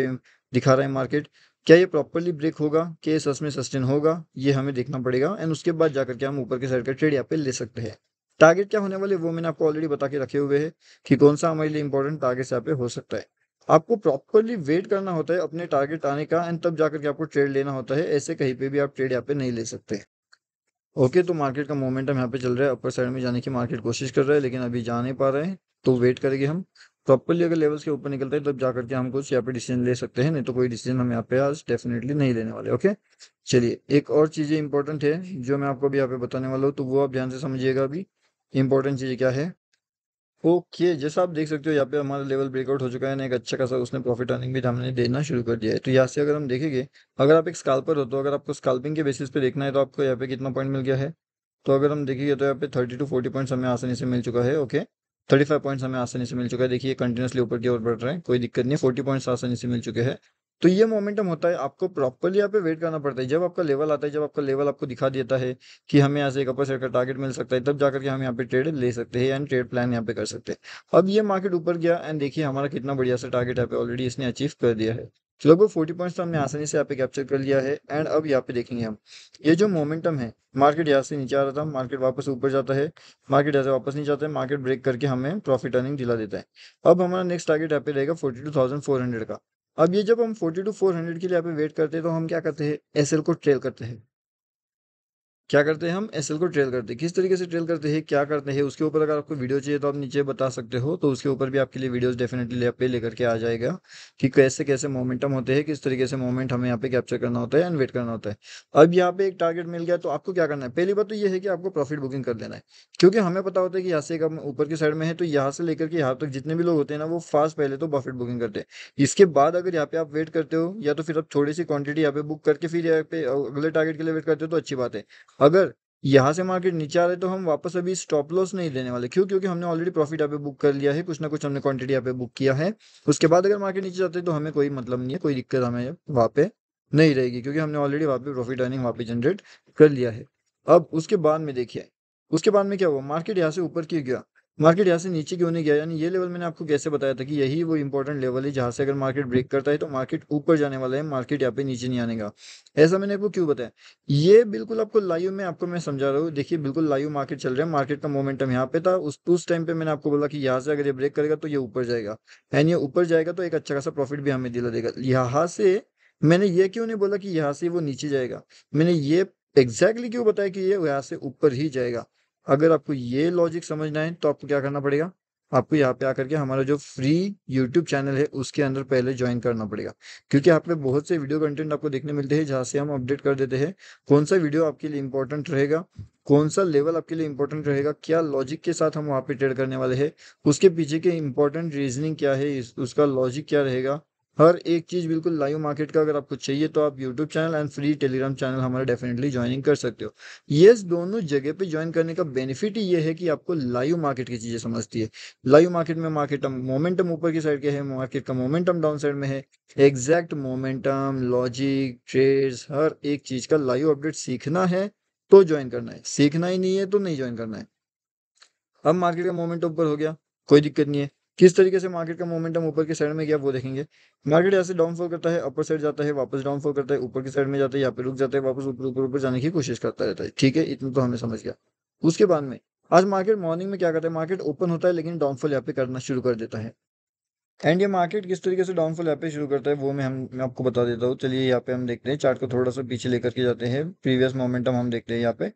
दिखा रहा है मार्केट क्या ये प्रॉपरली ब्रेक होगा क्या सस में सस्टेन होगा ये हमें देखना पड़ेगा एंड उसके बाद जाकर के हम ऊपर के साइड का ट्रेड यहाँ पे ले सकते हैं टारगेट क्या होने वाले वो मैंने आपको ऑलरेडी बता के रखे हुए हैं कि कौन सा हमारे लिए इंपॉर्टेंट टारगेट यहाँ पे हो सकता है आपको प्रॉपरली वेट करना होता है अपने टारगेट आने का एंड तब जाकर के आपको ट्रेड लेना होता है ऐसे कहीं पे भी आप ट्रेड यहाँ पे नहीं ले सकते ओके तो मार्केट का मोमेंटम यहाँ पे चल रहा है अपर साइड में जाने की मार्केट कोशिश कर रहा है लेकिन अभी जा नहीं पा रहे हैं तो वेट करेंगे हम तो अपल अगर लेवल्स के ऊपर निकलता है तब तो जाकर के हम कुछ यहाँ पे डिसीजन ले सकते हैं नहीं तो कोई डिसीजन हम यहाँ पे आज डेफिनेटली नहीं लेने वाले ओके चलिए एक और चीज़ें इंपॉर्टेंट है जो मैं आपको अभी यहाँ पे बताने वाला हूँ तो वो आप ध्यान से समझिएगा अभी इंपॉर्टेंट चीज़ क्या है ओके जैसा आप देख सकते हो यहाँ पे हमारा लेवल ब्रेकआउट हो चुका है ना एक अच्छा खासा उसने प्रॉफिट अर्निंग भी हमने देना शुरू कर दिया है तो यहाँ से अगर हम देखेंगे अगर आप एक स्काल्पर हो तो अगर आपको स्काल्पिंग के बेसिस पे देखना है तो आपको यहाँ पे कितना पॉइंट मिल गया है तो अगर हम देखेंगे तो यहाँ पे थर्टी टू फोर्टी पॉइंट हमें आसानी से मिल चुका है okay okay? Thirty five points हमें आसानी से मिल चुका है देखिए कंटिन्यूसली ऊपर की ओर बढ़ रहे हैं कोई दिक्कत नहीं फोर्टी पॉइंट्स आसानी से मिल चुके हैं तो ये मोमेंटम होता है आपको प्रॉपरली यहाँ पे वेट करना पड़ता है जब आपका लेवल आता है जब आपका लेवल आपको दिखा देता है कि हमें यहाँ से एक अपर साइड का टारगेट मिल सकता है तब जाकर के हम यहाँ पे ट्रेड ले सकते हैं एंड ट्रेड प्लान यहाँ पे कर सकते हैं अब ये मार्केट ऊपर गया एंड देखिए हमारा कितना बढ़िया सा टारगेट यहाँ पे ऑलरेडी इसने अचीव कर दिया है तो लगभग फोर्टी पॉइंट्स तो हमने आसानी से यहाँ पे कैप्चर कर लिया है एंड अब यहाँ पे देखेंगे हम ये जो मोमेंटम है मार्केट यहाँ से नीचे आ रहा था मार्केट वापस ऊपर जाता है मार्केट यहाँ से वापस नहीं जाता है मार्केट ब्रेक करके हमें प्रॉफिट अर्निंग दिला देता है अब हमारा नेक्स्ट टारगेट यहाँ पे रहेगा forty two thousand four hundred का अब ये जब हम फोर्टी टू फोर हंड्रेड के लिए यहाँ पे वेट करते हैं तो हम क्या करते हैं एस को ट्रेल करते हैं क्या करते हैं हम एस को ट्रेल करते हैं किस तरीके से ट्रेल करते हैं क्या करते हैं उसके ऊपर अगर आपको वीडियो चाहिए तो आप नीचे बता सकते हो तो उसके ऊपर भी आपके लिए वीडियोस डेफिनेटली पे लेकर के आ जाएगा कि कैसे कैसे मोमेंटम होते हैं किस तरीके से मोमेंट हमें यहाँ पे कैप्चर करना होता है एंड वेट करना होता है अब यहाँ पे एक टारगेट मिल गया तो आपको क्या करना है पहली बात तो ये है कि आपको प्रॉफिट बुकिंग कर लेना है क्योंकि हमें पता होता है कि यहाँ से ऊपर की साइड में है तो यहाँ से लेकर के यहाँ तक जितने भी लोग होते हैं ना वो फास्ट पहले तो प्रॉफिट बुकिंग करते हैं इसके बाद अगर यहाँ पे आप वेट करते हो या तो फिर आप थोड़ी सी क्वांटिटी यहाँ पे बुक करके फिर यहाँ पे अगले टारगेट के लिए वेट करते हो तो अच्छी बात है अगर यहाँ से मार्केट नीचे आ रहे तो हम वापस अभी स्टॉप लॉस नहीं लेने वाले क्यों क्योंकि हमने ऑलरेडी प्रॉफिट यहाँ पे बुक कर लिया है कुछ ना कुछ हमने क्वांटिटी यहाँ पे बुक किया है उसके बाद अगर मार्केट नीचे जाते तो हमें कोई मतलब नहीं है कोई दिक्कत हमें वहाँ पे नहीं रहेगी क्योंकि हमने ऑलरेडी वहाँ पे प्रॉफिट अर्निंग वहाँ पे जनरेट कर लिया है अब उसके बाद में देखिए उसके बाद में क्या हुआ मार्केट यहाँ से ऊपर क्यों गया मार्केट यहाँ से नीचे क्यों नहीं गया यानी ये लेवल मैंने आपको कैसे बताया था कि यही वो इंपॉर्टेंट लेवल है जहाँ से अगर मार्केट ब्रेक करता है तो मार्केट ऊपर जाने वाला है मार्केट यहाँ पे नीचे नहीं आने का ऐसा मैंने आपको क्यों बताया ये बिल्कुल आपको लाइव में आपको मैं समझा रहा हूँ देखिए बिल्कुल लाइव मार्केट चल रहा है मार्केट का मोमेंटम यहाँ पे था उस उस टाइम पे मैंने आपको बोला कि यहाँ से अगर ये ब्रेक करेगा तो ये ऊपर जाएगा एंड ये ऊपर जाएगा तो एक अच्छा खासा प्रॉफिट भी हमें दिला देगा यहाँ से मैंने ये क्यों नहीं बोला कि यहाँ से वो नीचे जाएगा मैंने ये एग्जैक्टली क्यों बताया कि ये यहाँ से ऊपर ही जाएगा अगर आपको ये लॉजिक समझना है तो आपको क्या करना पड़ेगा आपको यहाँ पे आकर के हमारा जो फ्री यूट्यूब चैनल है उसके अंदर पहले ज्वाइन करना पड़ेगा क्योंकि यहाँ पे बहुत से वीडियो कंटेंट आपको देखने मिलते हैं जहाँ से हम अपडेट कर देते हैं कौन सा वीडियो आपके लिए इंपॉर्टेंट रहेगा कौन सा लेवल आपके लिए इंपॉर्टेंट रहेगा क्या लॉजिक के साथ हम वहाँ पे ट्रेड करने वाले हैं उसके पीछे के इंपॉर्टेंट रीजनिंग क्या है उसका लॉजिक क्या रहेगा हर एक चीज़ बिल्कुल लाइव मार्केट का अगर आपको चाहिए तो आप YouTube channel and free Telegram channel हमारा डेफिनेटली ज्वाइनिंग कर सकते हो ये दोनों जगह पे ज्वाइन करने का बेनिफिट ही ये है कि आपको लाइव मार्केट की चीज़ें समझती है लाइव मार्केट में मार्केट मोमेंटम ऊपर की साइड के है मार्केट का मोमेंटम डाउन साइड में है एग्जैक्ट मोमेंटम लॉजिक ट्रेड्स हर एक चीज़ का लाइव अपडेट सीखना है तो ज्वाइन करना है सीखना ही नहीं है तो नहीं ज्वाइन करना है अब मार्केट का मोमेंट ऊपर हो गया कोई दिक्कत नहीं है किस तरीके से मार्केट का मोमेंटम ऊपर की साइड में गया वो देखेंगे मार्केट ऐसे डाउनफॉल करता है अपर साइड जाता है वापस डाउनफॉल करता है ऊपर की साइड में जाता है यहाँ पे रुक जाता है वापस ऊपर ऊपर ऊपर जाने की कोशिश करता रहता है ठीक है इतना तो हमें समझ गया उसके बाद में आज मार्केट मॉर्निंग में क्या करता है मार्केट ओपन होता है लेकिन डाउनफॉल यहाँ पे करना शुरू कर देता है एंड ये मार्केट किस तरीके से डाउनफॉल यहाँ पे शुरू करता है वो मैं हम मैं आपको बता देता हूँ चलिए यहाँ पे हम देखते हैं चार्ट को थोड़ा सा पीछे लेकर के जाते हैं प्रीवियस मोमेंटम हम देखते हैं यहाँ पे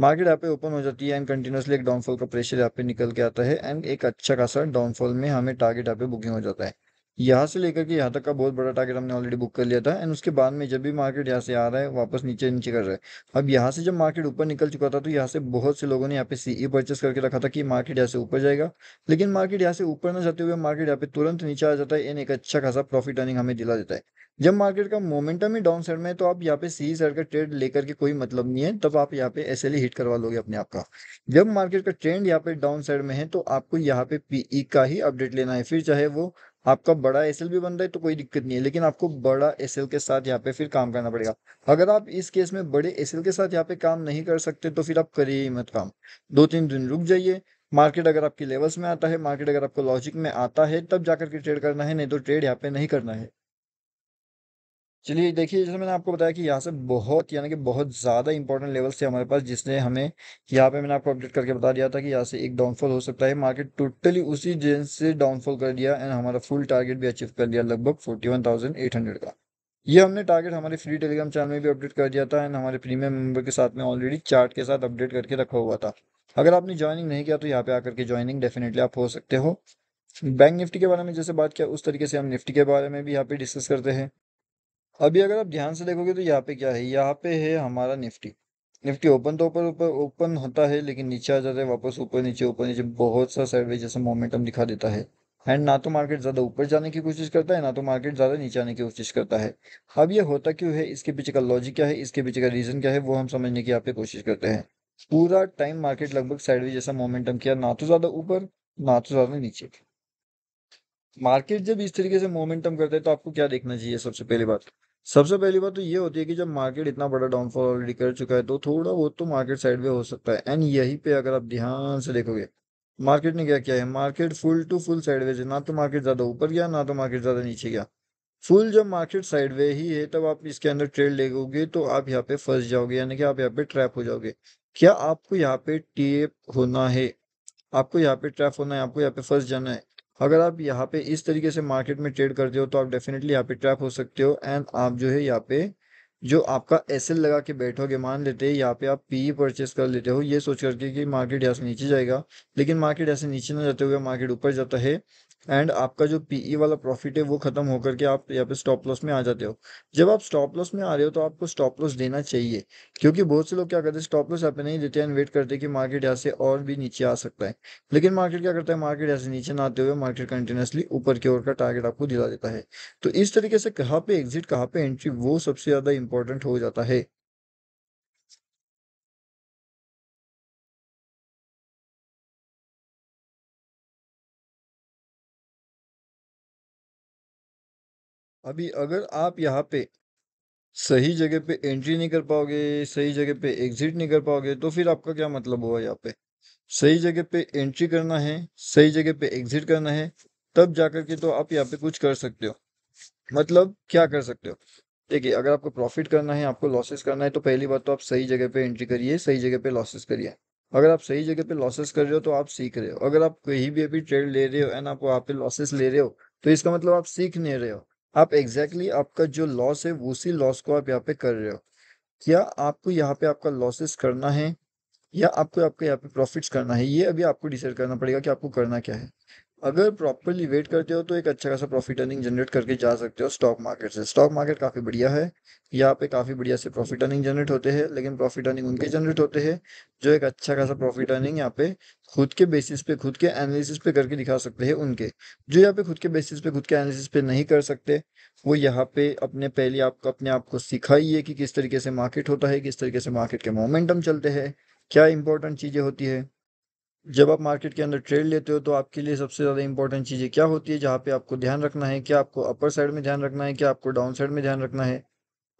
मार्केट यहाँ पे ओपन हो जाती है एंड कंटिन्यूसली एक डाउनफॉल का प्रेशर यहाँ पे निकल के आता है एंड एक अच्छा खासा डाउनफॉल में हमें टारगेट यहाँ पे बुकिंग हो जाता है यहाँ से लेकर के यहाँ तक का बहुत बड़ा टारगेट हमने ऑलरेडी बुक कर लिया था एंड उसके बाद में जब भी मार्केट यहाँ से आ रहा है वापस नीचे नीचे कर रहा है अब यहाँ से जब मार्केट ऊपर निकल चुका था तो यहाँ से बहुत से लोगों ने यहाँ पे सीई परचेस e करके रखा था कि मार्केट यहाँ से ऊपर जाएगा लेकिन मार्केट यहाँ से ऊपर ना जाते हुए मार्केट यहाँ पे तुरंत नीचे आ जाता है एंड एक अच्छा खासा प्रॉफिट अर्निंग हमें दिला देता है जब मार्केट का मोमेंटम ही डाउन साइड में है तो आप यहाँ पे सी साइड e का ट्रेड लेकर के कोई मतलब नहीं है तब आप यहाँ पे एस हिट e करवा लोगे अपने आप का जब मार्केट का ट्रेंड यहाँ पे डाउन साइड में है तो आपको यहाँ पे पीई का ही अपडेट लेना है फिर चाहे वो आपका बड़ा एस भी बन रहा है तो कोई दिक्कत नहीं है लेकिन आपको बड़ा एस के साथ यहाँ पे फिर काम करना पड़ेगा अगर आप इस केस में बड़े एस के साथ यहाँ पे काम नहीं कर सकते तो फिर आप करिए ही मत काम दो तीन दिन रुक जाइए मार्केट अगर आपके लेवल्स में आता है मार्केट अगर आपको लॉजिक में आता है तब जाकर के ट्रेड करना है नहीं तो ट्रेड यहाँ पे नहीं करना है चलिए देखिए जैसे मैंने आपको बताया कि यहाँ से बहुत यानी कि बहुत ज़्यादा इंपॉर्टेंट लेवल्स थे हमारे पास जिसने हमें यहाँ पे मैंने आपको अपडेट करके बता दिया था कि यहाँ से एक डाउनफॉल हो सकता है मार्केट टोटली उसी जेन से डाउनफॉल कर दिया एंड हमारा फुल टारगेट भी अचीव कर लिया लगभग forty one thousand eight hundred का ये हमने टारगेट हमारे फ्री टेलीग्राम चैनल में भी अपडेट कर दिया था एंड हमारे प्रीमियम मेम्बर के साथ में ऑलरेडी चार्ट के साथ अपडेट करके रखा हुआ था अगर आपने ज्वाइनिंग नहीं किया तो यहाँ पे आकर के ज्वाइनिंग डेफिनेटली आप हो सकते हो बैंक निफ्टी के बारे में जैसे बात किया उस तरीके से हम निफ्टी के बारे में भी यहाँ पे डिस्कस करते हैं अभी अगर आप ध्यान से देखोगे तो यहाँ पे क्या है यहाँ पे है हमारा निफ्टी निफ्टी ओपन तो ऊपर ऊपर ओपन होता है लेकिन नीचे आ जाता है वापस ऊपर नीचे ऊपर नीचे बहुत सा साइडवेज जैसा मोमेंटम दिखा देता है एंड ना तो मार्केट ज़्यादा ऊपर जाने की कोशिश करता है ना तो मार्केट ज़्यादा नीचे आने की कोशिश करता है अब ये होता क्यों है इसके पीछे का लॉजिक क्या है इसके पीछे का रीज़न क्या है वो हम समझने की आप पे कोशिश करते हैं पूरा टाइम मार्केट लगभग साइडवेज जैसा मोमेंटम किया ना तो ज़्यादा ऊपर ना तो ज़्यादा नीचे मार्केट जब इस तरीके से मोमेंटम करता है तो आपको क्या देखना चाहिए सबसे पहली बात सबसे पहली बात तो ये होती है कि जब मार्केट इतना बड़ा डाउनफॉल ऑलरेडी कर चुका है तो थोड़ा बहुत तो मार्केट साइड पे हो सकता है एंड यहीं पे अगर आप ध्यान से देखोगे मार्केट ने क्या किया है market full to full sideways है ना तो मार्केट ज़्यादा ऊपर गया ना तो मार्केट ज़्यादा नीचे गया फुल जब मार्केट साइडवे ही है तब आप इसके अंदर ट्रेड लेगोगे तो आप यहाँ पे फंस जाओगे यानी कि आप यहाँ पे ट्रैप हो जाओगे क्या आपको यहाँ पे टेप होना है आपको यहाँ पे ट्रैप होना है आपको यहाँ पे फंस जाना है अगर आप यहाँ पे इस तरीके से मार्केट में ट्रेड करते हो तो आप डेफिनेटली यहाँ पे ट्रैप हो सकते हो एंड आप जो है यहाँ पे जो आपका एस लगा के बैठोगे मान लेते हैं यहाँ पे आप पी परचेस e कर लेते हो ये सोच करके कि मार्केट यहाँ से नीचे जाएगा लेकिन मार्केट ऐसे नीचे ना जाते हुए मार्केट ऊपर जाता है एंड आपका जो पीई e वाला प्रॉफिट है वो खत्म होकर के आप यहाँ पे स्टॉप लॉस में आ जाते हो जब आप स्टॉप लॉस में आ रहे हो तो आपको स्टॉप लॉस देना चाहिए क्योंकि बहुत से लोग क्या करते हैं स्टॉप लॉस यहाँ पे नहीं देते एंड वेट करते कि मार्केट यहाँ से और भी नीचे आ सकता है लेकिन मार्केट क्या करता है मार्केट यहाँ से नीचे ना आते हुए मार्केट कंटिन्यूसली ऊपर की ओर का टारगेट आपको दिला देता है तो इस तरीके से कहाँ पे एग्जिट कहाँ पे एंट्री वो सबसे ज्यादा इंपॉर्टेंट हो जाता है अभी अगर आप यहाँ पे सही जगह पे एंट्री नहीं कर पाओगे सही जगह पे एग्जिट नहीं कर पाओगे तो फिर आपका क्या मतलब हुआ यहाँ पे सही जगह पे एंट्री करना है सही जगह पे एग्जिट करना है तब जाकर के तो आप यहाँ पे कुछ कर सकते हो मतलब क्या कर सकते हो देखिए अगर आपको प्रॉफिट करना है आपको लॉसेस करना है तो पहली बात तो आप सही जगह पे एंट्री करिए सही जगह पे लॉसेस करिए अगर आप सही जगह पे लॉसेस कर रहे हो तो आप सीख रहे हो अगर आप कहीं भी अभी ट्रेड ले रहे हो एंड आप वहाँ पे लॉसेस ले रहे हो तो इसका मतलब आप सीख नहीं रहे हो आप एग्जैक्टली exactly आपका जो लॉस है उसी लॉस को आप यहाँ पे कर रहे हो क्या आपको यहाँ पे आपका लॉसेस करना है या आपको आपके यहाँ पे प्रॉफिट्स करना है ये अभी आपको डिसाइड करना पड़ेगा कि आपको करना क्या है अगर प्रॉपरली वेट करते हो तो एक अच्छा खासा प्रॉफिट अर्निंग जनरेट करके जा सकते हो स्टॉक मार्केट से स्टॉक मार्केट काफ़ी बढ़िया है यहाँ पे काफ़ी बढ़िया से प्रॉफिट अर्निंग जनरेट होते हैं लेकिन प्रॉफिट अर्निंग उनके जनरेट होते हैं जो एक अच्छा खासा प्रॉफिट अर्निंग यहाँ पे खुद के बेसिस पे खुद के एनालिसिस पे करके दिखा सकते हैं उनके जो यहाँ पे खुद के बेसिस पे खुद के एनालिसिस पे नहीं कर सकते वो यहाँ पे अपने पहले आप अपने आप को सिखाइए कि किस तरीके से मार्केट होता है किस तरीके से मार्केट के मोमेंटम चलते हैं क्या इंपॉर्टेंट चीज़ें होती है जब आप मार्केट के अंदर ट्रेड लेते हो तो आपके लिए सबसे ज़्यादा इंपॉर्टेंट चीज़ें क्या होती है जहाँ पे आपको ध्यान रखना है क्या आपको अपर साइड में ध्यान रखना है क्या आपको डाउन साइड में ध्यान रखना है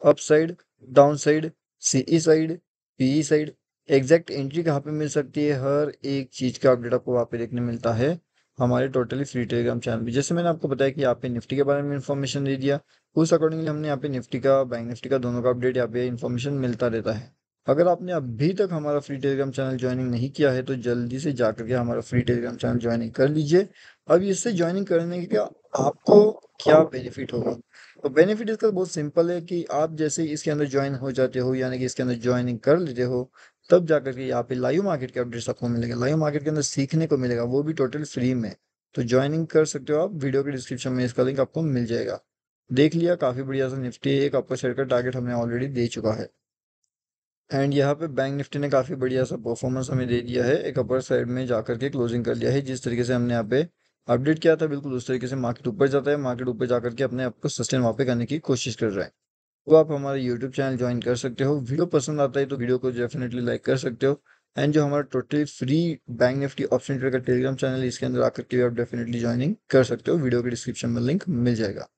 up side down side CE side PE side exact entry कहाँ पे मिल सकती है हर एक चीज़ का अपडेट आपको वहाँ पे देखने मिलता है हमारे टोटली फ्री टेलीग्राम चैनल में जैसे मैंने आपको बताया कि यहाँ पे निफ्टी के बारे में इन्फॉर्मेशन दे दिया उस अकॉर्डिंगली हमने यहाँ पे निफ्टी का बैंक निफ्टी का दोनों का अपडेट यहाँ पे इन्फॉर्मेशन मिलता रहता है अगर आपने अभी तक हमारा फ्री टेलीग्राम चैनल ज्वाइनिंग नहीं किया है तो जल्दी से जाकर के हमारा फ्री टेलीग्राम चैनल ज्वाइनिंग कर लीजिए अब इससे ज्वाइनिंग करने क्या आपको क्या बेनिफिट होगा तो बेनिफिट इसका बहुत सिंपल है कि आप जैसे इसके अंदर ज्वाइन हो जाते हो यानी कि इसके अंदर ज्वाइनिंग कर लेते हो तब जाकर के यहाँ पे लाइव मार्केट के अपडेट्स आपको मिलेगा लाइव मार्केट के अंदर सीखने को मिलेगा वो भी टोटल फ्री में तो ज्वाइनिंग कर सकते हो आप वीडियो के डिस्क्रिप्शन में इसका लिंक आपको मिल जाएगा देख लिया काफी बढ़िया सा निफ्टी एक आपका शेयर का टारगेट हमने ऑलरेडी दे चुका है एंड यहाँ पे बैंक निफ्टी ने काफ़ी बढ़िया सा परफॉर्मेंस हमें दे दिया है एक अपर साइड में जाकर के क्लोजिंग कर लिया है जिस तरीके से हमने यहाँ पे अपडेट किया था बिल्कुल उस तरीके से मार्केट ऊपर जाता है मार्केट ऊपर जाकर के अपने आप को सस्टेन वहाँ पे करने की कोशिश कर रहा है तो आप हमारे यूट्यूब चैनल ज्वाइन कर सकते हो वीडियो पसंद आता है तो वीडियो को डेफिनेटली लाइक कर सकते हो एंड जो हमारा totally free bank nifty option का टेलीग्राम चैनल इसके अंदर आकर के आप डेफिनेटली ज्वाइनिंग कर सकते हो वीडियो के डिस्क्रिप्शन में लिंक मिल जाएगा